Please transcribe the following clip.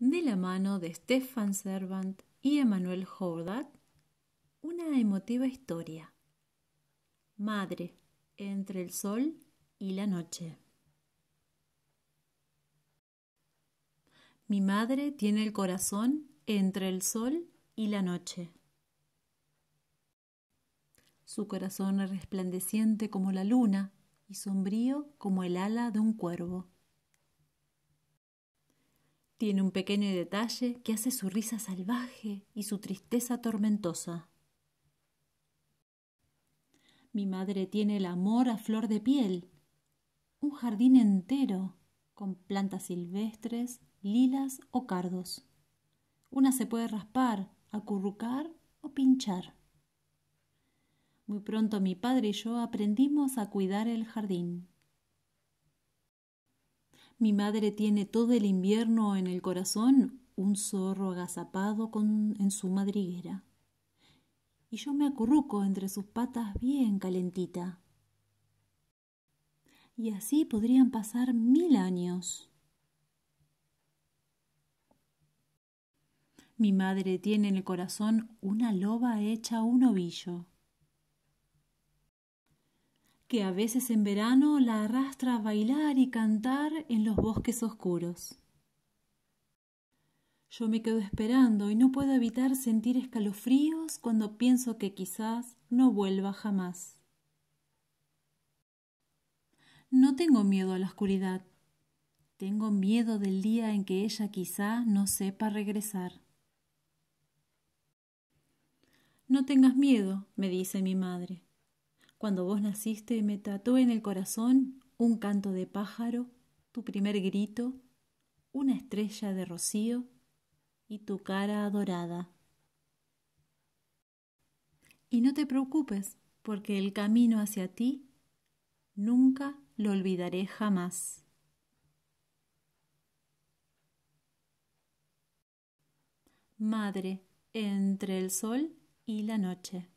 de la mano de Stefan Servant y Emanuel Hordat, una emotiva historia. Madre, entre el sol y la noche. Mi madre tiene el corazón entre el sol y la noche. Su corazón es resplandeciente como la luna y sombrío como el ala de un cuervo. Tiene un pequeño detalle que hace su risa salvaje y su tristeza tormentosa. Mi madre tiene el amor a flor de piel, un jardín entero con plantas silvestres, lilas o cardos. Una se puede raspar, acurrucar o pinchar. Muy pronto mi padre y yo aprendimos a cuidar el jardín. Mi madre tiene todo el invierno en el corazón un zorro agazapado en su madriguera. Y yo me acurruco entre sus patas bien calentita. Y así podrían pasar mil años. Mi madre tiene en el corazón una loba hecha un ovillo que a veces en verano la arrastra a bailar y cantar en los bosques oscuros. Yo me quedo esperando y no puedo evitar sentir escalofríos cuando pienso que quizás no vuelva jamás. No tengo miedo a la oscuridad. Tengo miedo del día en que ella quizá no sepa regresar. No tengas miedo, me dice mi madre. Cuando vos naciste me tatuó en el corazón un canto de pájaro, tu primer grito, una estrella de rocío y tu cara adorada. Y no te preocupes, porque el camino hacia ti nunca lo olvidaré jamás. Madre entre el sol y la noche.